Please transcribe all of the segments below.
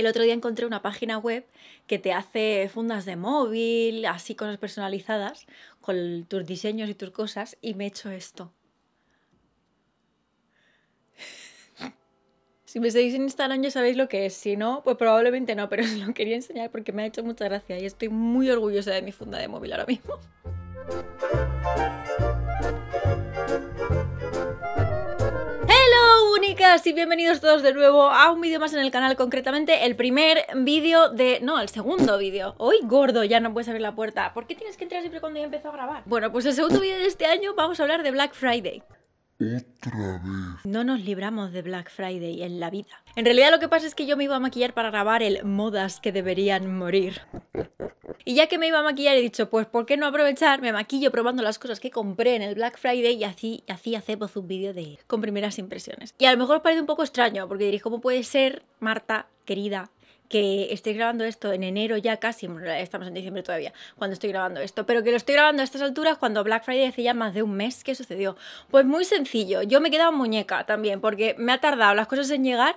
El otro día encontré una página web que te hace fundas de móvil, así con las personalizadas, con tus diseños y tus cosas, y me he hecho esto. Si me seguís en Instagram ya sabéis lo que es, si no, pues probablemente no, pero os lo quería enseñar porque me ha hecho mucha gracia y estoy muy orgullosa de mi funda de móvil ahora mismo. únicas y bienvenidos todos de nuevo a un vídeo más en el canal, concretamente el primer vídeo de... no, el segundo vídeo. Hoy gordo, ya no puedes abrir la puerta. ¿Por qué tienes que entrar siempre cuando ya empezó a grabar? Bueno, pues el segundo vídeo de este año vamos a hablar de Black Friday. Otra vez. No nos libramos de Black Friday en la vida. En realidad lo que pasa es que yo me iba a maquillar para grabar el modas que deberían morir. Y ya que me iba a maquillar he dicho, pues ¿por qué no aprovechar? Me maquillo probando las cosas que compré en el Black Friday y así, así hacemos un vídeo de con primeras impresiones. Y a lo mejor os parece un poco extraño porque diréis, ¿cómo puede ser, Marta, querida, que estoy grabando esto en enero ya casi, estamos en diciembre todavía, cuando estoy grabando esto, pero que lo estoy grabando a estas alturas cuando Black Friday hace ya más de un mes que sucedió. Pues muy sencillo, yo me he quedado muñeca también, porque me ha tardado las cosas en llegar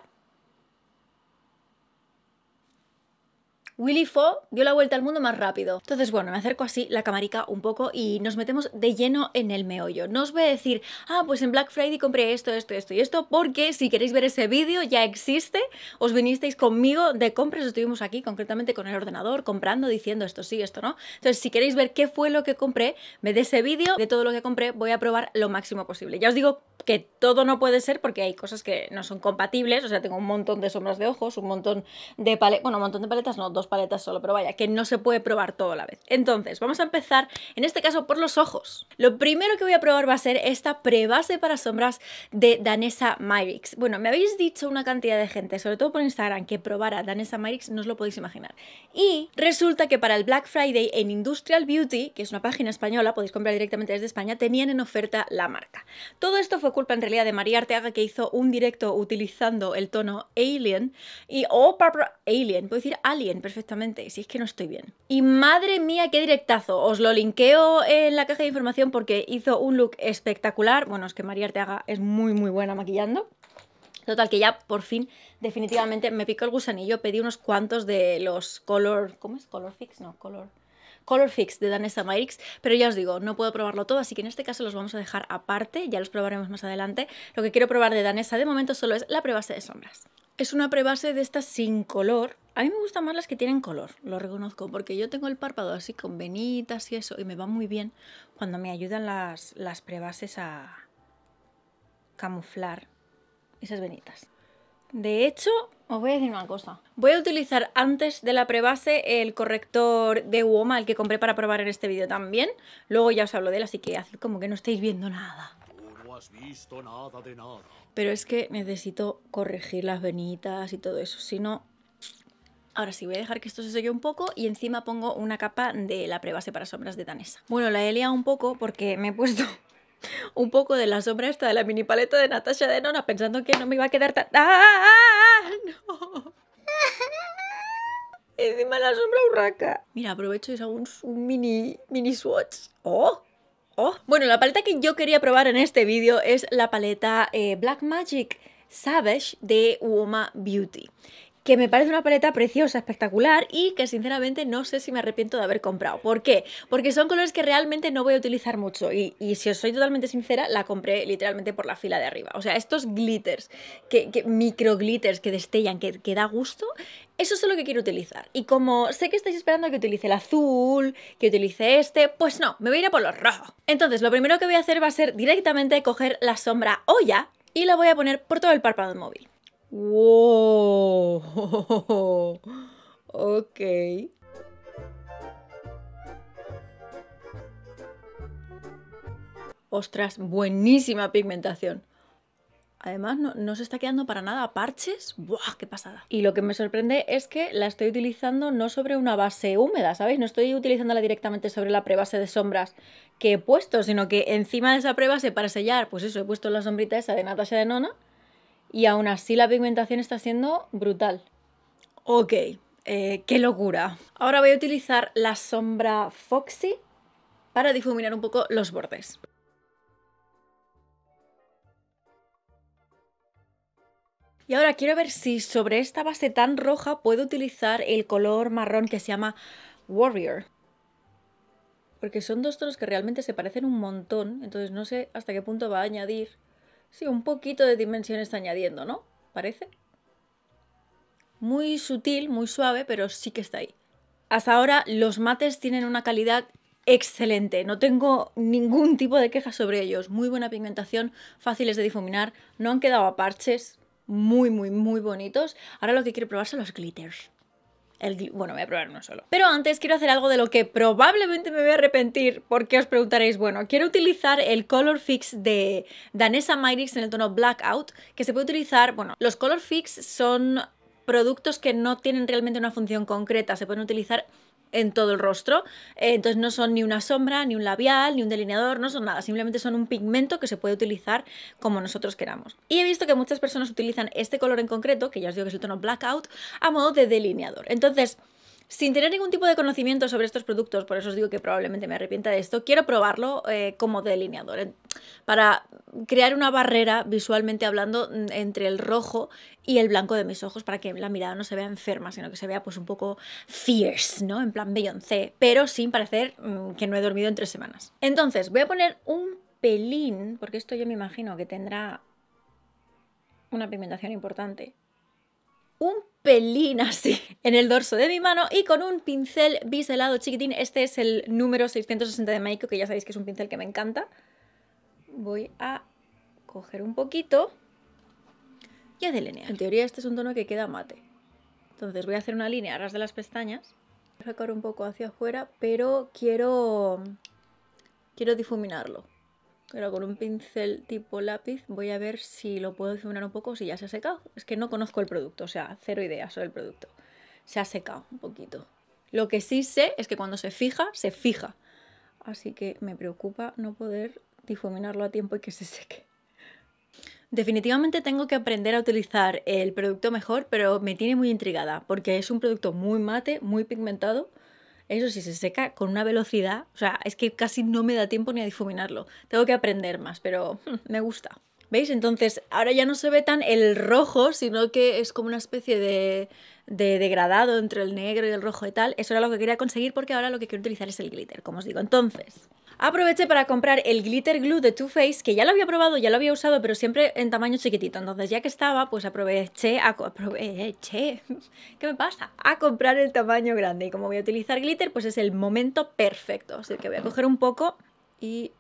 Willy Fo dio la vuelta al mundo más rápido. Entonces, bueno, me acerco así la camarica un poco y nos metemos de lleno en el meollo. No os voy a decir, ah, pues en Black Friday compré esto, esto, esto y esto, porque si queréis ver ese vídeo ya existe, os vinisteis conmigo de compras, estuvimos aquí concretamente con el ordenador, comprando, diciendo esto sí, esto no. Entonces, si queréis ver qué fue lo que compré, me de ese vídeo, de todo lo que compré, voy a probar lo máximo posible. Ya os digo que todo no puede ser porque hay cosas que no son compatibles, o sea, tengo un montón de sombras de ojos, un montón de paletas, bueno, un montón de paletas, no, dos paletas solo, pero vaya, que no se puede probar todo a la vez. Entonces, vamos a empezar, en este caso, por los ojos. Lo primero que voy a probar va a ser esta prebase para sombras de Danesa Myrix. Bueno, me habéis dicho una cantidad de gente, sobre todo por Instagram, que probara Danesa Myrix, no os lo podéis imaginar. Y resulta que para el Black Friday en Industrial Beauty, que es una página española, podéis comprar directamente desde España, tenían en oferta la marca. Todo esto fue culpa en realidad de María Arteaga que hizo un directo utilizando el tono Alien y o para Alien, puedo decir Alien, pero perfectamente, si es que no estoy bien. Y madre mía, qué directazo. Os lo linkeo en la caja de información porque hizo un look espectacular. Bueno, es que María Arteaga es muy, muy buena maquillando. Total, que ya por fin, definitivamente, me picó el gusanillo. Pedí unos cuantos de los Color... ¿Cómo es? Color Fix, no, Color... Color Fix de Danessa Myricks, pero ya os digo, no puedo probarlo todo, así que en este caso los vamos a dejar aparte, ya los probaremos más adelante. Lo que quiero probar de Danessa de momento solo es la prueba de sombras. Es una prebase de estas sin color. A mí me gustan más las que tienen color, lo reconozco, porque yo tengo el párpado así con venitas y eso, y me va muy bien cuando me ayudan las, las prebases a camuflar esas venitas. De hecho, os voy a decir una cosa. Voy a utilizar antes de la prebase el corrector de UOMA, el que compré para probar en este vídeo también. Luego ya os hablo de él, así que haced como que no estáis viendo nada. Pero es que necesito corregir las venitas y todo eso, si no... Ahora sí, voy a dejar que esto se seque un poco y encima pongo una capa de la prebase para sombras de Danesa. Bueno, la he liado un poco porque me he puesto un poco de la sombra esta de la mini paleta de Natasha Denona pensando que no me iba a quedar tan... ¡Ah! ah, ah! ¡No! Encima la sombra urraca. Mira, aprovecho y hago un, mini, mini swatch. ¡Oh! Oh. Bueno, la paleta que yo quería probar en este vídeo es la paleta eh, Black Magic Savage de Woma Beauty que me parece una paleta preciosa, espectacular y que sinceramente no sé si me arrepiento de haber comprado. ¿Por qué? Porque son colores que realmente no voy a utilizar mucho y, si os soy totalmente sincera, la compré literalmente por la fila de arriba. O sea, estos glitters, que, micro glitters que destellan, que, que da gusto, eso es lo que quiero utilizar. Y como sé que estáis esperando que utilice el azul, que utilice este, pues no, me voy a ir a por los rojos. Entonces, lo primero que voy a hacer va a ser directamente coger la sombra olla y la voy a poner por todo el párpado móvil. ¡Wow! ok. Ostras, buenísima pigmentación. Además, no, se está quedando para nada parches. ¡Buah, qué pasada! Y lo que me sorprende es que la estoy utilizando no sobre una base húmeda, ¿sabéis? No estoy utilizándola directamente sobre la prebase de sombras que he puesto, sino que encima de esa prebase para sellar, pues eso, he puesto la sombrita esa de Natasha de Nona y aún así la pigmentación está siendo brutal. Ok, eh, qué locura. Ahora voy a utilizar la sombra Foxy para difuminar un poco los bordes. Y ahora quiero ver si sobre esta base tan roja puedo utilizar el color marrón que se llama Warrior. Porque son dos tonos que realmente se parecen un montón, entonces no sé hasta qué punto va a añadir Sí, un poquito de dimensiones añadiendo, ¿no? Parece. Muy sutil, muy suave, pero sí que está ahí. Hasta ahora los mates tienen una calidad excelente, no tengo ningún tipo de queja sobre ellos, muy buena pigmentación, fáciles de difuminar, no han quedado a parches, muy muy muy bonitos. Ahora lo que quiero probar son los glitters bueno, voy a probar uno solo. Pero antes quiero hacer algo de lo que probablemente me voy a arrepentir porque os preguntaréis, bueno, quiero utilizar el Color Fix de Danessa Myrix en el tono Blackout, que se puede utilizar, bueno, los Color Fix son productos que no tienen realmente una función concreta, se pueden utilizar en todo el rostro. Eh, entonces no son ni una sombra, ni un labial, ni un delineador, no son nada, simplemente son un pigmento que se puede utilizar como nosotros queramos. Y he visto que muchas personas utilizan este color en concreto, que ya os digo que es el tono blackout, a modo de delineador. Entonces, sin tener ningún tipo de conocimiento sobre estos productos, por eso os digo que probablemente me arrepienta de esto, quiero probarlo eh, como delineador, para crear una barrera visualmente hablando mm, entre el rojo y el blanco de mis ojos, para que la mirada no se vea enferma, sino que se vea pues un poco fierce, ¿no? En plan Beyoncé, pero sin parecer mm, que no he dormido en tres semanas. Entonces, voy a poner un pelín, porque esto yo me imagino que tendrá una pigmentación importante un pelín así en el dorso de mi mano y con un pincel biselado chiquitín. Este es el número 660 de Maiko, que ya sabéis que es un pincel que me encanta. Voy a coger un poquito y a delinear. En teoría este es un tono que queda mate. Entonces voy a hacer una línea a ras de las pestañas. Voy a sacar un poco hacia afuera, pero quiero, quiero difuminarlo pero con un pincel tipo lápiz voy a ver si lo puedo difuminar un poco o si ya se ha secado. Es que no conozco el producto, o sea, cero idea sobre el producto. Se ha secado un poquito. Lo que sí sé es que cuando se fija, se fija. Así que me preocupa no poder difuminarlo a tiempo y que se seque. Definitivamente tengo que aprender a utilizar el producto mejor, pero me tiene muy intrigada porque es un producto muy mate, muy pigmentado eso si se seca con una velocidad, o sea, es que casi no me da tiempo ni a difuminarlo. Tengo que aprender más, pero hmm, me gusta. ¿Veis? Entonces, ahora ya no se ve tan el rojo, sino que es como una especie de, de, degradado entre el negro y el rojo y tal. Eso era lo que quería conseguir porque ahora lo que quiero utilizar es el glitter, como os digo. Entonces, Aproveché para comprar el Glitter Glue de Too Faced, que ya lo había probado, ya lo había usado, pero siempre en tamaño chiquitito. Entonces ya que estaba, pues aproveché a... Aproveché... ¿Qué me pasa? A comprar el tamaño grande. Y como voy a utilizar glitter, pues es el momento perfecto. Así que voy a coger un poco y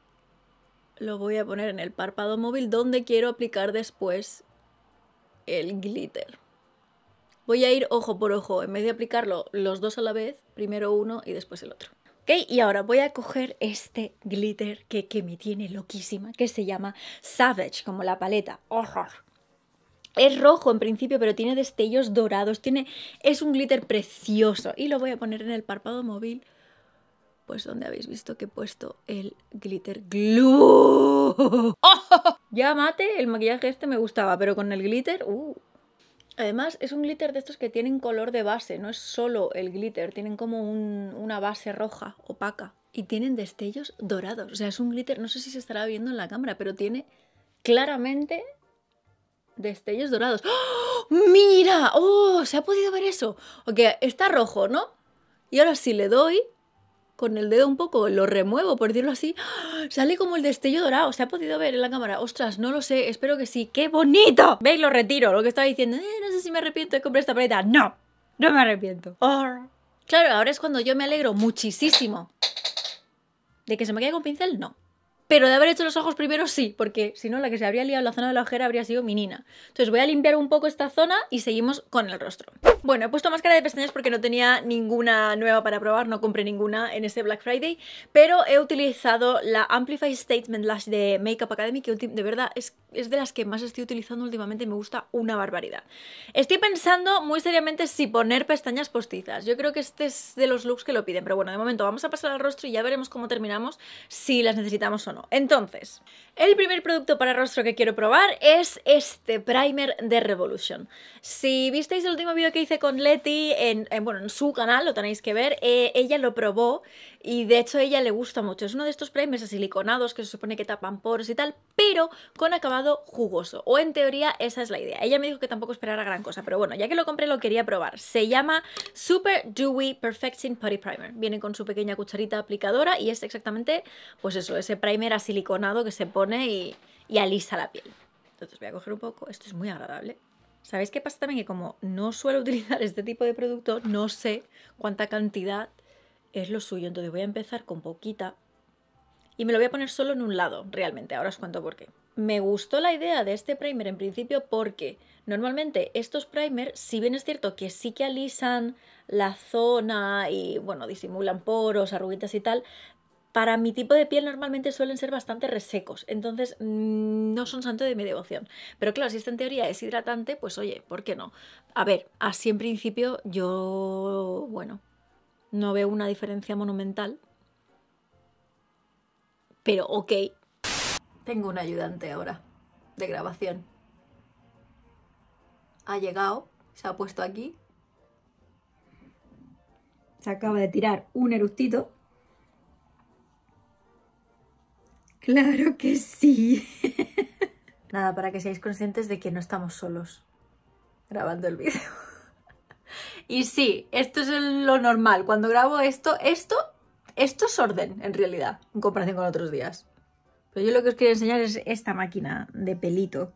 lo voy a poner en el párpado móvil donde quiero aplicar después el glitter. Voy a ir ojo por ojo, en vez de aplicarlo los dos a la vez, primero uno y después el otro. ¿Ok? Y ahora voy a coger este glitter que, me tiene loquísima, que se llama Savage, como la paleta. Horror. Es rojo en principio, pero tiene destellos dorados. Tiene, es un glitter precioso. Y lo voy a poner en el párpado móvil, pues donde habéis visto que he puesto el glitter glue. ¡Oh! Ya mate, el maquillaje este me gustaba, pero con el glitter... Uh. Además, es un glitter de estos que tienen color de base, no es solo el glitter, tienen como una base roja, opaca, y tienen destellos dorados. O sea, es un glitter, no sé si se estará viendo en la cámara, pero tiene claramente destellos dorados. ¡Oh! ¡Mira! ¡Oh! ¿Se ha podido ver eso? Ok, está rojo, ¿no? Y ahora si le doy, con el dedo un poco, lo remuevo, por decirlo así, ¡ah! sale como el destello dorado. ¿Se ha podido ver en la cámara? Ostras, no lo sé, espero que sí. ¡Qué bonito! ¿Veis? Lo retiro, lo que estaba diciendo. Eh, no sé si me arrepiento de comprar esta paleta. No, no me arrepiento. Claro, ahora es cuando yo me alegro muchísimo. ¿De que se me quede con pincel? No. Pero de haber hecho los ojos primero sí, porque si no la que se habría liado la zona de la ojera habría sido mi nina. Entonces voy a limpiar un poco esta zona y seguimos con el rostro. Bueno, he puesto máscara de pestañas porque no tenía ninguna nueva para probar, no compré ninguna en este Black Friday, pero he utilizado la Amplify Statement Lash de Makeup Academy, que de verdad es, es de las que más estoy utilizando últimamente, y me gusta una barbaridad. Estoy pensando muy seriamente si poner pestañas postizas, yo creo que este es de los looks que lo piden, pero bueno, de momento vamos a pasar al rostro y ya veremos cómo terminamos, si las necesitamos o no. Entonces, el primer producto para rostro que quiero probar es este primer de Revolution. Si visteis el último vídeo que hice con Leti en, bueno, en su canal, lo tenéis que ver, eh, ella lo probó y de hecho a ella le gusta mucho. Es uno de estos primers siliconados que se supone que tapan poros y tal, pero con acabado jugoso. O en teoría esa es la idea. Ella me dijo que tampoco esperara gran cosa, pero bueno, ya que lo compré lo quería probar. Se llama Super Dewy Perfecting Putty Primer. Viene con su pequeña cucharita aplicadora y es exactamente, pues eso, ese primer asiliconado que se pone y, y alisa la piel. Entonces voy a coger un poco, esto es muy agradable. ¿Sabéis qué pasa también? Que como no suelo utilizar este tipo de producto, no sé cuánta cantidad es lo suyo. Entonces voy a empezar con poquita y me lo voy a poner solo en un lado, realmente. Ahora os cuento por qué. Me gustó la idea de este primer en principio porque normalmente estos primers, si bien es cierto que sí que alisan la zona y bueno, disimulan poros, arruguitas y tal, para mi tipo de piel normalmente suelen ser bastante resecos, entonces mm, no son santo de mi devoción. Pero claro, si esta en teoría es hidratante, pues oye, ¿por qué no? A ver, así en principio yo, bueno, no veo una diferencia monumental, pero ok. Tengo un ayudante ahora de grabación. Ha llegado, se ha puesto aquí. Se acaba de tirar un eructito. Claro que sí. Nada, para que seáis conscientes de que no estamos solos grabando el vídeo. y sí, esto es lo normal. Cuando grabo esto, esto, esto es orden, en realidad, en comparación con otros días. Pero yo lo que os quiero enseñar es esta máquina de pelito.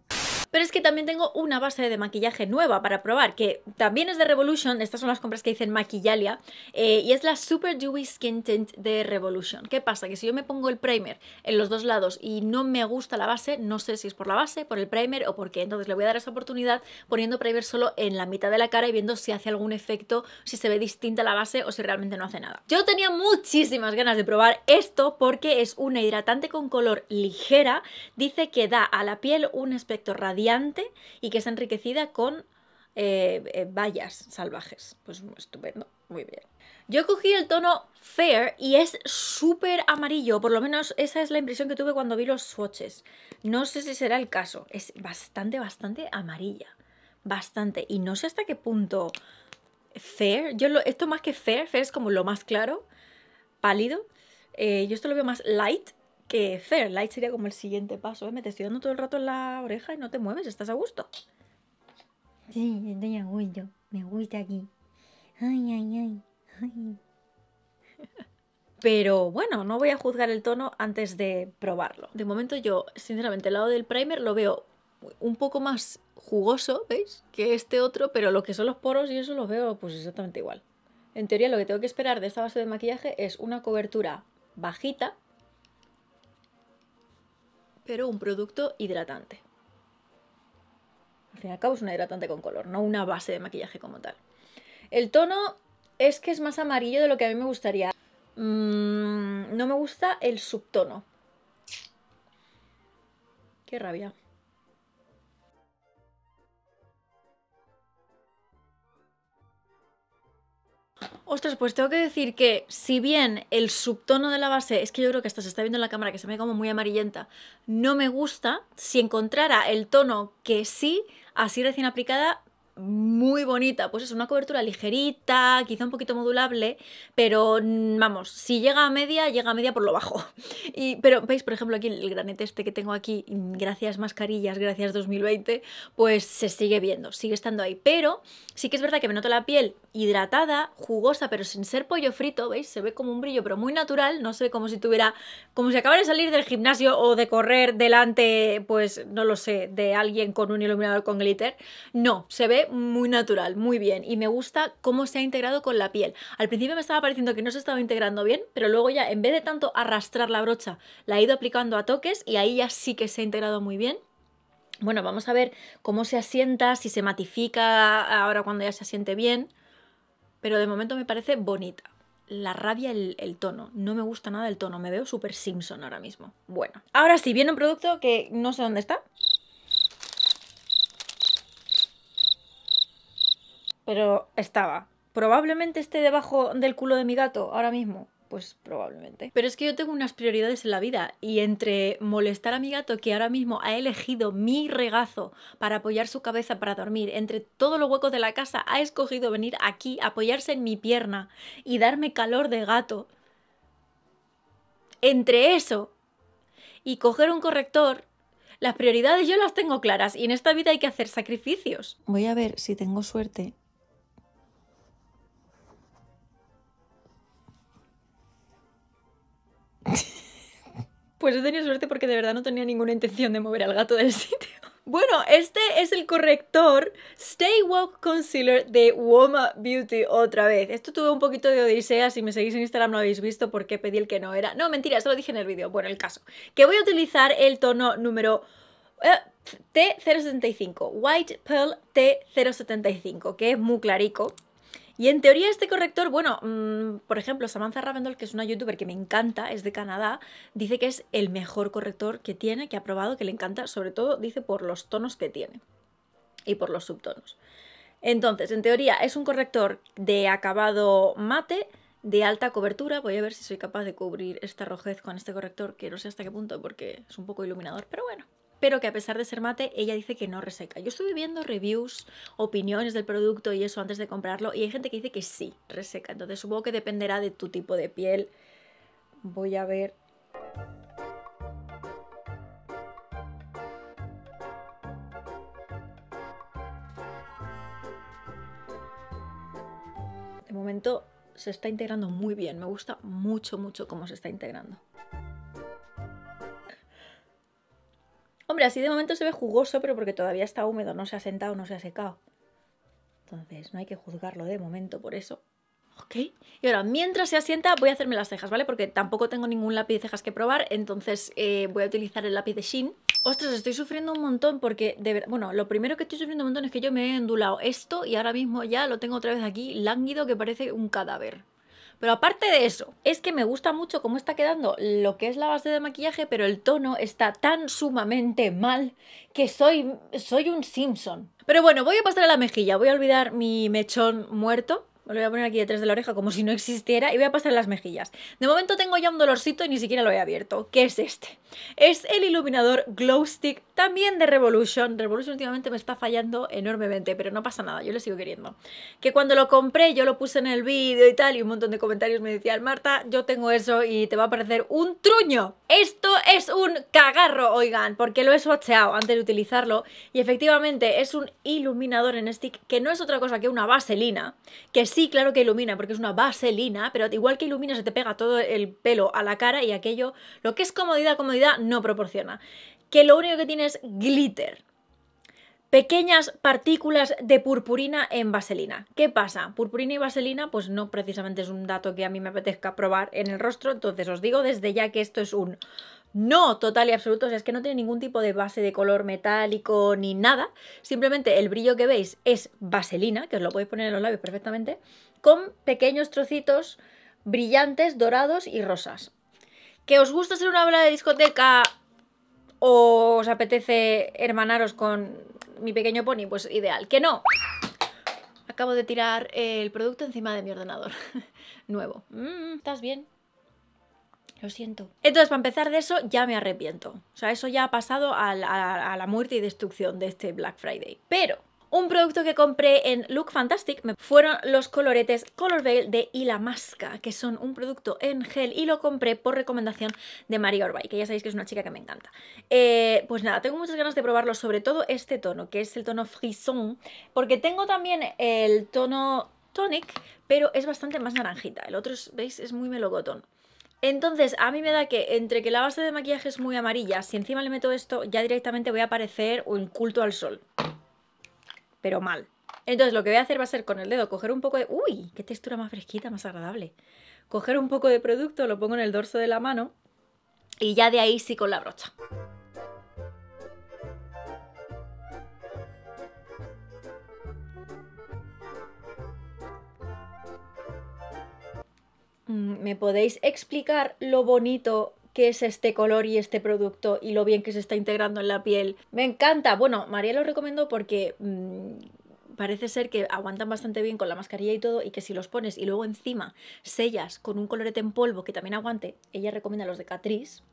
Pero es que también tengo una base de maquillaje nueva para probar, que también es de Revolution, estas son las compras que hice en Maquillalia, eh, y es la Super Dewy Skin Tint de Revolution. ¿Qué pasa? Que si yo me pongo el primer en los dos lados y no me gusta la base, no sé si es por la base, por el primer o por qué, entonces le voy a dar esa oportunidad poniendo primer solo en la mitad de la cara y viendo si hace algún efecto, si se ve distinta la base o si realmente no hace nada. Yo tenía muchísimas ganas de probar esto porque es una hidratante con color ligera, dice que da a la piel un aspecto radiante y que está enriquecida con eh, eh, bayas vallas salvajes. Pues estupendo, muy bien. Yo cogí el tono Fair y es súper amarillo, por lo menos esa es la impresión que tuve cuando vi los swatches. No sé si será el caso, es bastante, bastante amarilla, bastante. Y no sé hasta qué punto Fair, yo lo, esto más que Fair, Fair es como lo más claro, pálido. Eh, yo esto lo veo más light, que Light sería como el siguiente paso. ¿eh? Me te estoy dando todo el rato en la oreja y no te mueves, estás a gusto. Sí, estoy a gusto. Me gusta aquí. Ay, ay, ay. ay. Pero bueno, no voy a juzgar el tono antes de probarlo. De momento yo, sinceramente, el lado del primer lo veo un poco más jugoso, ¿veis? Que este otro, pero lo que son los poros y eso los veo pues exactamente igual. En teoría lo que tengo que esperar de esta base de maquillaje es una cobertura bajita, pero un producto hidratante. Al fin y al cabo es un hidratante con color, no una base de maquillaje como tal. El tono es que es más amarillo de lo que a mí me gustaría. Mm, no me gusta el subtono. Qué rabia. Ostras, pues tengo que decir que si bien el subtono de la base, es que yo creo que hasta se está viendo en la cámara que se me ve como muy amarillenta, no me gusta, si encontrara el tono que sí, así recién aplicada, muy bonita. Pues es una cobertura ligerita, quizá un poquito modulable, pero mm, vamos, si llega a media, llega a media por lo bajo. Y, pero veis, por ejemplo, aquí el granete este que tengo aquí, gracias mascarillas, gracias 2020, pues se sigue viendo, sigue estando ahí. Pero sí que es verdad que me noto la piel hidratada, jugosa, pero sin ser pollo frito, ¿veis? Se ve como un brillo, pero muy natural, no sé, como si tuviera, como si acabara de salir del gimnasio o de correr delante, pues no lo sé, de alguien con un iluminador con glitter. No, se ve muy natural, muy bien, y me gusta cómo se ha integrado con la piel. Al principio me estaba pareciendo que no se estaba integrando bien, pero luego ya, en vez de tanto arrastrar la brocha, la he ido aplicando a toques y ahí ya sí que se ha integrado muy bien. Bueno, vamos a ver cómo se asienta, si se matifica ahora cuando ya se asiente bien. Pero de momento me parece bonita. La rabia, el, tono. No me gusta nada el tono. Me veo súper Simpson ahora mismo. Bueno. Ahora sí, viene un producto que no sé dónde está. Pero estaba. Probablemente esté debajo del culo de mi gato ahora mismo. Pues probablemente. Pero es que yo tengo unas prioridades en la vida y entre molestar a mi gato que ahora mismo ha elegido mi regazo para apoyar su cabeza para dormir, entre todos los huecos de la casa ha escogido venir aquí, apoyarse en mi pierna y darme calor de gato. Entre eso y coger un corrector, las prioridades yo las tengo claras y en esta vida hay que hacer sacrificios. Voy a ver si tengo suerte Pues he tenido suerte porque de verdad no tenía ninguna intención de mover al gato del sitio. Bueno, este es el corrector Stay Walk Concealer de Woma Beauty otra vez. Esto tuve un poquito de odisea, si me seguís en Instagram lo habéis visto porque pedí el que no era. No, mentira, eso lo dije en el vídeo. Bueno, el caso. Que voy a utilizar el tono número... Eh, T075, White Pearl T075, que es muy clarico. Y en teoría este corrector, bueno, mm, por ejemplo, Samantha Ravendol, que es una youtuber que me encanta, es de Canadá, dice que es el mejor corrector que tiene, que ha probado, que le encanta, sobre todo dice por los tonos que tiene y por los subtonos. Entonces, en teoría es un corrector de acabado mate, de alta cobertura. Voy a ver si soy capaz de cubrir esta rojez con este corrector, que no sé hasta qué punto porque es un poco iluminador, pero bueno pero que a pesar de ser mate, ella dice que no reseca. Yo estuve viendo reviews, opiniones del producto y eso antes de comprarlo, y hay gente que dice que sí, reseca. Entonces supongo que dependerá de tu tipo de piel. Voy a ver De momento se está integrando muy bien, me gusta mucho, mucho cómo se está integrando. Hombre, así de momento se ve jugoso, pero porque todavía está húmedo, no se ha sentado, no se ha secado. Entonces, no hay que juzgarlo de momento por eso. Ok. Y ahora, mientras se asienta, voy a hacerme las cejas, ¿vale? Porque tampoco tengo ningún lápiz de cejas que probar, entonces eh, voy a utilizar el lápiz de Shin. Ostras, estoy sufriendo un montón porque, de verdad, bueno, lo primero que estoy sufriendo un montón es que yo me he ondulado esto y ahora mismo ya lo tengo otra vez aquí lánguido que parece un cadáver. Pero aparte de eso, es que me gusta mucho cómo está quedando lo que es la base de maquillaje, pero el tono está tan sumamente mal que soy, soy un Simpson. Pero bueno, voy a pasar a la mejilla, voy a olvidar mi mechón muerto lo voy a poner aquí detrás de la oreja como si no existiera y voy a pasar las mejillas. De momento tengo ya un dolorcito y ni siquiera lo he abierto. ¿Qué es este? Es el iluminador Glow Stick, también de Revolution. Revolution últimamente me está fallando enormemente, pero no pasa nada, yo le sigo queriendo. Que cuando lo compré yo lo puse en el vídeo y tal y un montón de comentarios me decían, Marta, yo tengo eso y te va a parecer un truño. Esto es un cagarro, oigan, porque lo he swatcheado antes de utilizarlo y efectivamente es un iluminador en stick que no es otra cosa que una vaselina que Sí, claro que ilumina, porque es una vaselina, pero igual que ilumina se te pega todo el pelo a la cara y aquello, lo que es comodidad, comodidad no proporciona. Que lo único que tiene es glitter. Pequeñas partículas de purpurina en vaselina. ¿Qué pasa? Purpurina y vaselina, pues no precisamente es un dato que a mí me apetezca probar en el rostro, entonces os digo desde ya que esto es un no, total y absoluto, o sea, es que no tiene ningún tipo de base de color metálico ni nada. Simplemente el brillo que veis es vaselina, que os lo podéis poner en los labios perfectamente, con pequeños trocitos brillantes, dorados y rosas. ¿Que os gusta ser una bola de discoteca o os apetece hermanaros con mi pequeño pony? Pues ideal. ¿Que no? Acabo de tirar el producto encima de mi ordenador. Nuevo. Mm, ¿Estás bien? Lo siento. Entonces, para empezar de eso, ya me arrepiento. O sea, eso ya ha pasado a la, muerte y destrucción de este Black Friday. Pero un producto que compré en Look Fantastic fueron los coloretes Color Veil de Ilamasca que son un producto en gel y lo compré por recomendación de María Orbay, que ya sabéis que es una chica que me encanta. Eh, pues nada, tengo muchas ganas de probarlo, sobre todo este tono, que es el tono Frisson, porque tengo también el tono Tonic, pero es bastante más naranjita. El otro, ¿veis? Es muy melocotón. Entonces, a mí me da que entre que la base de maquillaje es muy amarilla, si encima le meto esto, ya directamente voy a aparecer un culto al sol. Pero mal. Entonces, lo que voy a hacer va a ser con el dedo coger un poco de... ¡Uy! ¡Qué textura más fresquita, más agradable! Coger un poco de producto, lo pongo en el dorso de la mano y ya de ahí sí con la brocha. Mm, ¿Me podéis explicar lo bonito que es este color y este producto y lo bien que se está integrando en la piel? Me encanta. Bueno, María lo recomiendo porque mm, parece ser que aguantan bastante bien con la mascarilla y todo y que si los pones y luego encima sellas con un colorete en polvo que también aguante, ella recomienda los de Catrice,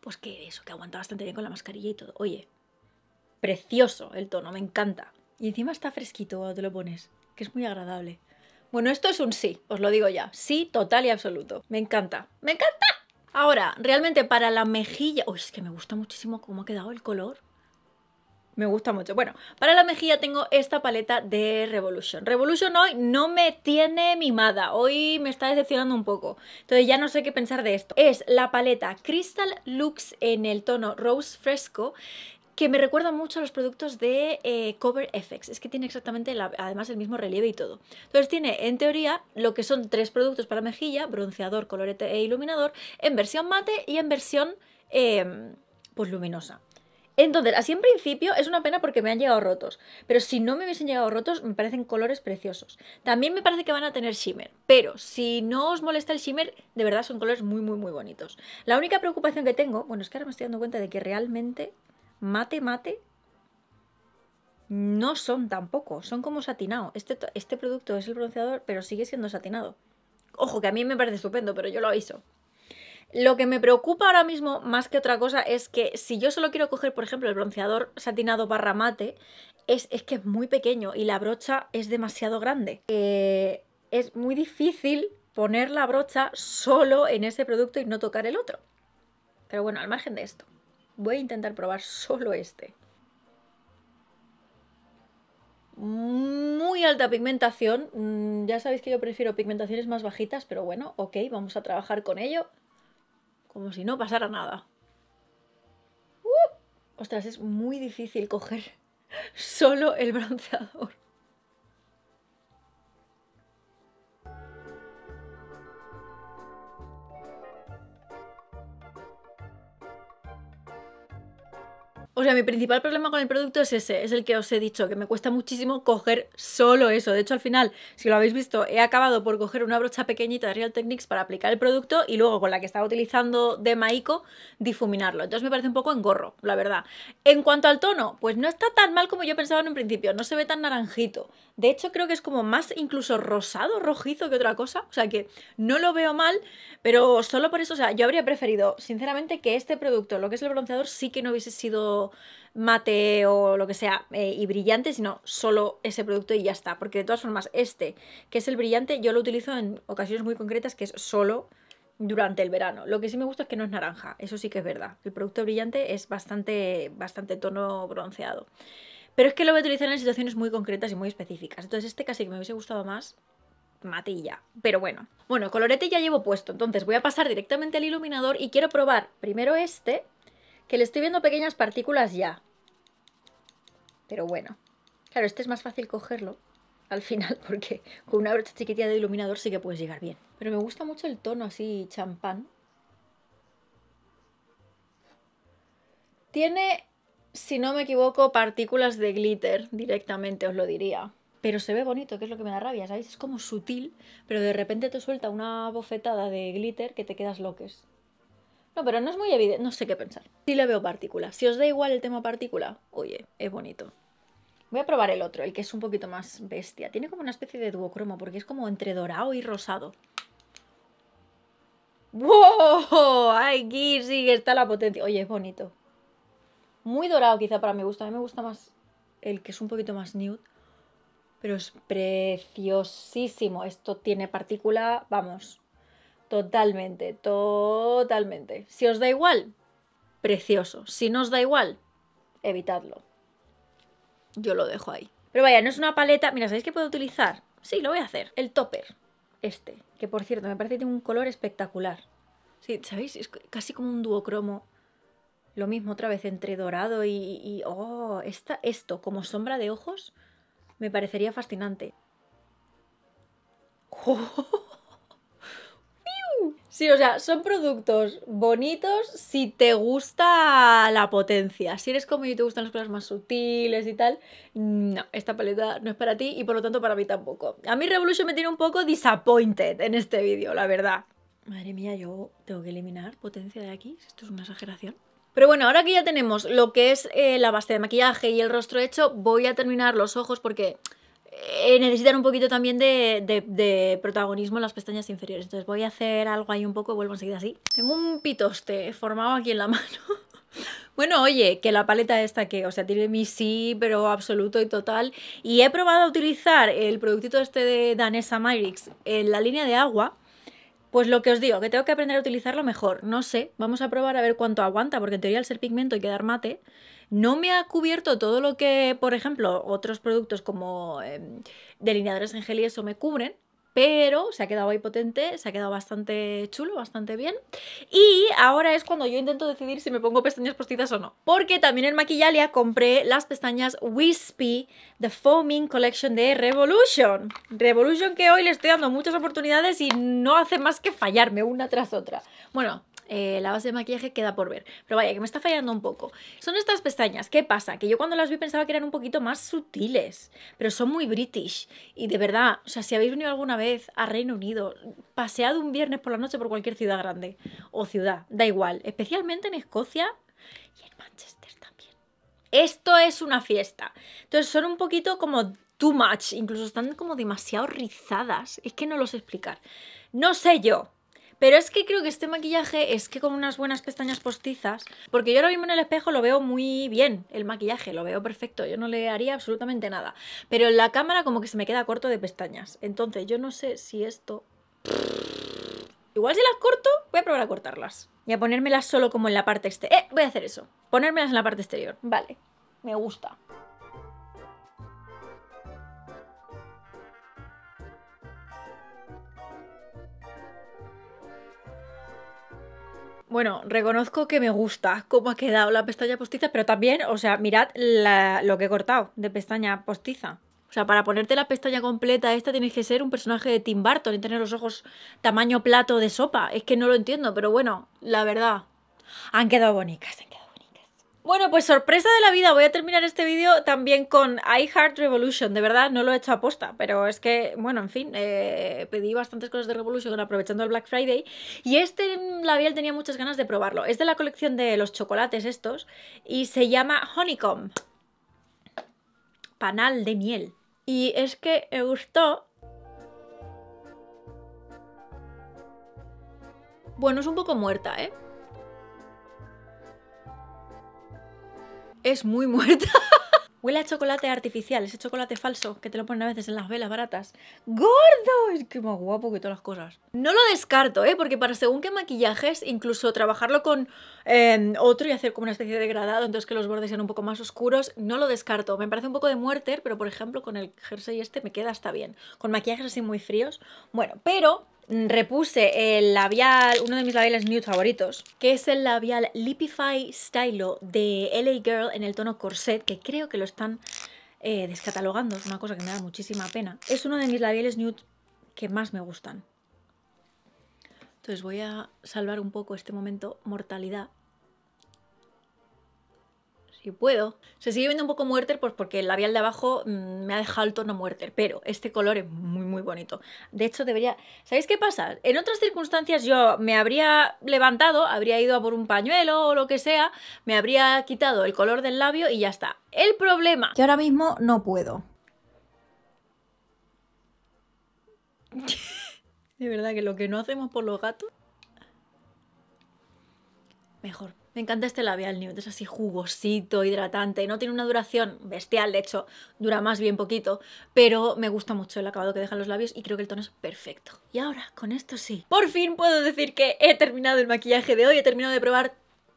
pues que eso, que aguanta bastante bien con la mascarilla y todo. Oye, precioso el tono, me encanta. Y encima está fresquito cuando te lo pones, que es muy agradable. Bueno, esto es un sí, os lo digo ya. Sí, total y absoluto. Me encanta. ¡Me encanta! Ahora, realmente para la mejilla... Uy, es que me gusta muchísimo cómo ha quedado el color. Me gusta mucho. Bueno, para la mejilla tengo esta paleta de Revolution. Revolution hoy no me tiene mimada. Hoy me está decepcionando un poco. Entonces ya no sé qué pensar de esto. Es la paleta Crystal looks en el tono Rose Fresco que me recuerda mucho a los productos de eh, Cover FX. Es que tiene exactamente, además, el mismo relieve y todo. Entonces tiene, en teoría, lo que son tres productos para mejilla, bronceador, colorete e iluminador, en versión mate y en versión, em, pues, luminosa. Entonces, así en principio es una pena porque me han llegado rotos, pero si no me hubiesen llegado rotos me parecen colores preciosos. También me parece que van a tener shimmer, pero si no os molesta el shimmer, de verdad son colores muy muy muy bonitos. La única preocupación que tengo, bueno, es que ahora me estoy dando cuenta de que realmente mate, mate, no son tampoco, son como satinado. Este, este producto es el bronceador, pero sigue siendo satinado. Ojo, que a mí me parece estupendo, pero yo lo aviso. Lo que me preocupa ahora mismo, más que otra cosa, es que si yo solo quiero coger, por ejemplo, el bronceador satinado barra mate, es, que es muy pequeño y la brocha es demasiado grande. Eh, es muy difícil poner la brocha solo en ese producto y no tocar el otro. Pero bueno, al margen de esto. Voy a intentar probar solo este. Muy alta pigmentación. Mm, ya sabéis que yo prefiero pigmentaciones más bajitas, pero bueno, ok, vamos a trabajar con ello. Como si no pasara nada. Uh, ostras, es muy difícil coger solo el bronceador. O sea, mi principal problema con el producto es ese, es el que os he dicho, que me cuesta muchísimo coger solo eso. De hecho, al final, si lo habéis visto, he acabado por coger una brocha pequeñita de Real Techniques para aplicar el producto y luego con la que estaba utilizando de Maiko difuminarlo. Entonces me parece un poco engorro, la verdad. En cuanto al tono, pues no está tan mal como yo pensaba en un principio, no se ve tan naranjito. De hecho, creo que es como más incluso rosado, rojizo que otra cosa. O sea que no lo veo mal, pero solo por eso, o sea, yo habría preferido, sinceramente, que este producto, lo que es el bronceador, sí que no hubiese sido mate o lo que sea eh, y brillante, sino solo ese producto y ya está. Porque de todas formas, este, que es el brillante, yo lo utilizo en ocasiones muy concretas que es solo durante el verano. Lo que sí me gusta es que no es naranja, eso sí que es verdad. El producto brillante es bastante, bastante tono bronceado. Pero es que lo voy a utilizar en situaciones muy concretas y muy específicas. Entonces este casi que me hubiese gustado más matilla, pero bueno. Bueno, colorete ya llevo puesto, entonces voy a pasar directamente al iluminador y quiero probar primero este que le estoy viendo pequeñas partículas ya. Pero bueno. Claro, este es más fácil cogerlo al final porque con una brocha chiquitita de iluminador sí que puedes llegar bien. Pero me gusta mucho el tono así champán. Tiene, si no me equivoco, partículas de glitter directamente, os lo diría. Pero se ve bonito, que es lo que me da rabia, ¿sabéis? Es como sutil, pero de repente te suelta una bofetada de glitter que te quedas loques. No, pero no es muy evidente, no sé qué pensar. Sí le veo partícula. Si os da igual el tema partícula, oye, es bonito. Voy a probar el otro, el que es un poquito más bestia. Tiene como una especie de duocromo, porque es como entre dorado y rosado. ¡Wow! Ay, sí está la potencia. Oye, es bonito. Muy dorado quizá para mi gusto. A mí me gusta más el que es un poquito más nude. Pero es preciosísimo. Esto tiene partícula, vamos, Totalmente, totalmente. Si os da igual, precioso. Si no os da igual, evitadlo. Yo lo dejo ahí. Pero vaya, no es una paleta. Mira, ¿sabéis qué puedo utilizar? Sí, lo voy a hacer. El topper. Este. Que por cierto, me parece que tiene un color espectacular. Sí, ¿sabéis? Es casi como un duocromo. Lo mismo otra vez entre dorado y... oh, esto como sombra de ojos me parecería fascinante. Oh. Sí, o sea, son productos bonitos si te gusta la potencia. Si eres como yo y te gustan las cosas más sutiles y tal, no, esta paleta no es para ti y por lo tanto para mí tampoco. A mí Revolution me tiene un poco disappointed en este vídeo, la verdad. Madre mía, yo tengo que eliminar potencia de aquí, esto es una exageración. Pero bueno, ahora que ya tenemos lo que es eh, la base de maquillaje y el rostro hecho, voy a terminar los ojos porque necesitar eh, necesitan un poquito también de, protagonismo en las pestañas inferiores. Entonces voy a hacer algo ahí un poco, y vuelvo enseguida así. Tengo un pitoste formado aquí en la mano. Bueno, oye, que la paleta esta que, o sea, tiene mi sí, pero absoluto y total. Y he probado a utilizar el productito este de Danesa Myrix en la línea de agua pues lo que os digo, que tengo que aprender a utilizarlo mejor. No sé, vamos a probar a ver cuánto aguanta, porque en teoría al ser pigmento y quedar mate, no me ha cubierto todo lo que, por ejemplo, otros productos como em, delineadores en gel y eso me cubren, pero se ha quedado ahí potente, se ha quedado bastante chulo, bastante bien. Y ahora es cuando yo intento decidir si me pongo pestañas postizas o no, porque también en Maquillalia compré las pestañas Wispy The Foaming Collection de Revolution. Revolution que hoy le estoy dando muchas oportunidades y no hace más que fallarme una tras otra. Bueno, eh, la base de maquillaje queda por ver. Pero vaya, que me está fallando un poco. Son estas pestañas. ¿Qué pasa? Que yo cuando las vi pensaba que eran un poquito más sutiles, pero son muy british. Y de verdad, o sea, si habéis venido alguna vez a Reino Unido, paseado un viernes por la noche por cualquier ciudad grande o ciudad, da igual. Especialmente en Escocia y en Manchester también. Esto es una fiesta. Entonces son un poquito como too much, incluso están como demasiado rizadas. Es que no los explicar. No sé yo, pero es que creo que este maquillaje es que con unas buenas pestañas postizas, porque yo ahora mismo en el espejo lo veo muy bien, el maquillaje, lo veo perfecto, yo no le haría absolutamente nada. Pero en la cámara como que se me queda corto de pestañas. Entonces yo no sé si esto... Igual si las corto, voy a probar a cortarlas. Y a ponérmelas solo como en la parte exterior. Eh, voy a hacer eso. Ponérmelas en la parte exterior. Vale, me gusta. Bueno, reconozco que me gusta cómo ha quedado la pestaña postiza, pero también, o sea, mirad lo que he cortado de pestaña postiza. O sea, para ponerte la pestaña completa esta tienes que ser un personaje de Tim Burton y tener los ojos tamaño plato de sopa. Es que no lo entiendo, pero bueno, la verdad, han quedado bonitas, han quedado bueno, pues sorpresa de la vida, voy a terminar este vídeo también con I Heart Revolution, de verdad no lo he hecho a posta, pero es que, bueno, en fin, eh, pedí bastantes cosas de Revolution aprovechando el Black Friday y este labial tenía muchas ganas de probarlo, es de la colección de los chocolates estos y se llama Honeycomb, panal de miel, y es que me gustó Bueno, es un poco muerta, ¿eh? es muy muerta. Huele a chocolate artificial, ese chocolate falso que te lo ponen a veces en las velas baratas. ¡Gordo! Es que más guapo que todas las cosas. No lo descarto, ¿eh? Porque para según qué maquillajes, incluso trabajarlo con em, otro y hacer como una especie de degradado, entonces que los bordes sean un poco más oscuros, no lo descarto. Me parece un poco de muerte. pero por ejemplo con el jersey este me queda hasta bien. Con maquillajes así muy fríos. Bueno, pero repuse el labial, uno de mis labiales nude favoritos, que es el labial Lipify Stylo de LA Girl en el tono corset, que creo que lo están eh, descatalogando, es una cosa que me da muchísima pena. Es uno de mis labiales nude que más me gustan. Entonces voy a salvar un poco este momento mortalidad y puedo. Se sigue viendo un poco muerter pues porque el labial de abajo mm, me ha dejado el tono muerter, pero este color es muy muy bonito. De hecho debería... ¿Sabéis qué pasa? En otras circunstancias yo me habría levantado, habría ido a por un pañuelo o lo que sea, me habría quitado el color del labio y ya está. El problema... Que ahora mismo no puedo. de verdad que lo que no hacemos por los gatos... Mejor. Me encanta este labial nude, es así jugosito, hidratante, no tiene una duración bestial, de hecho dura más bien poquito, pero me gusta mucho el acabado que dejan los labios y creo que el tono es perfecto. Y ahora, con esto sí, por fin puedo decir que he terminado el maquillaje de hoy, he terminado de probar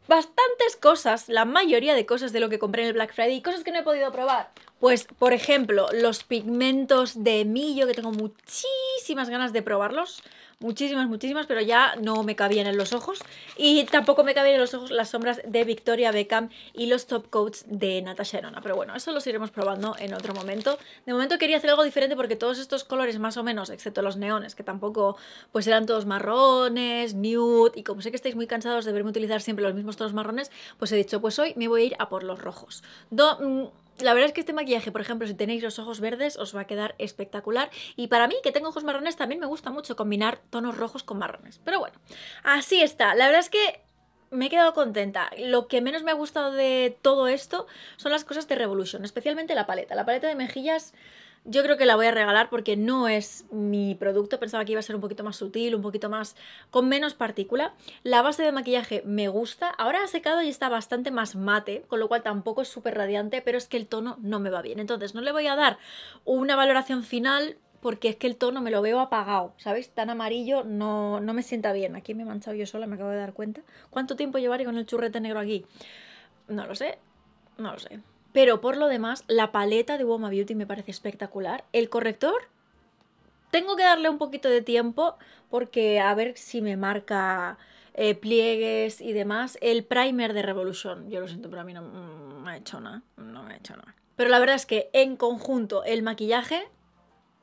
bastantes cosas, la mayoría de cosas de lo que compré en el Black Friday y cosas que no he podido probar. Pues, por ejemplo, los pigmentos de millo, que tengo muchísimas ganas de probarlos muchísimas, muchísimas, pero ya no me cabían en los ojos. Y tampoco me cabían en los ojos las sombras de Victoria Beckham y los top coats de Natasha Denona. Pero bueno, eso los iremos probando en otro momento. De momento quería hacer algo diferente porque todos estos colores más o menos, excepto los neones, que tampoco pues eran todos marrones, nude, y como sé que estáis muy cansados de verme utilizar siempre los mismos tonos marrones, pues he dicho, pues hoy me voy a ir a por los rojos. Mm, la verdad es que este maquillaje, por ejemplo, si tenéis los ojos verdes, os va a quedar espectacular. Y para mí, que tengo ojos marrones, también me gusta mucho combinar tonos rojos con marrones. Pero bueno, así está. La verdad es que me he quedado contenta. Lo que menos me ha gustado de todo esto son las cosas de Revolution, especialmente la paleta. La paleta de mejillas yo creo que la voy a regalar porque no es mi producto, pensaba que iba a ser un poquito más sutil, un poquito más con menos partícula. La base de maquillaje me gusta, ahora ha secado y está bastante más mate, con lo cual tampoco es súper radiante, pero es que el tono no me va bien. Entonces no le voy a dar una valoración final porque es que el tono me lo veo apagado, ¿sabéis? Tan amarillo no, no me sienta bien. Aquí me he manchado yo sola, me acabo de dar cuenta. ¿Cuánto tiempo llevaré con el churrete negro aquí? No lo sé, no lo sé. Pero por lo demás, la paleta de Woma Beauty me parece espectacular. El corrector, tengo que darle un poquito de tiempo porque a ver si me marca eh, pliegues y demás. El primer de Revolution, yo lo siento, pero a mí no me ha hecho nada. No me ha hecho nada. Pero la verdad es que en conjunto el maquillaje,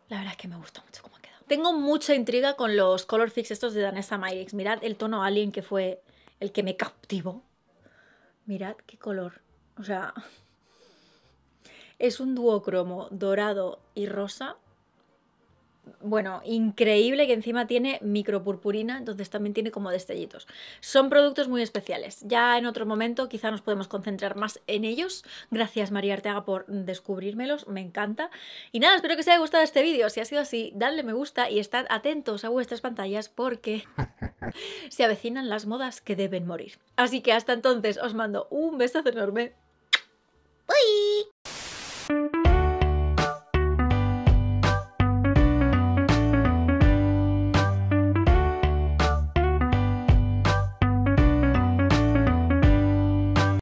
la verdad es que me gusta mucho cómo ha quedado. Tengo mucha intriga con los color fix estos de Danessa Myrix. Mirad el tono alien que fue el que me captivó. Mirad qué color. O sea, es un duocromo dorado y rosa. Bueno, increíble que encima tiene micropurpurina, entonces también tiene como destellitos. Son productos muy especiales. Ya en otro momento quizá nos podemos concentrar más en ellos. Gracias María Arteaga por descubrírmelos, me encanta. Y nada, espero que os haya gustado este vídeo. Si ha sido así, dadle me gusta y estad atentos a vuestras pantallas porque se avecinan las modas que deben morir. Así que hasta entonces os mando un besazo enorme. Bye!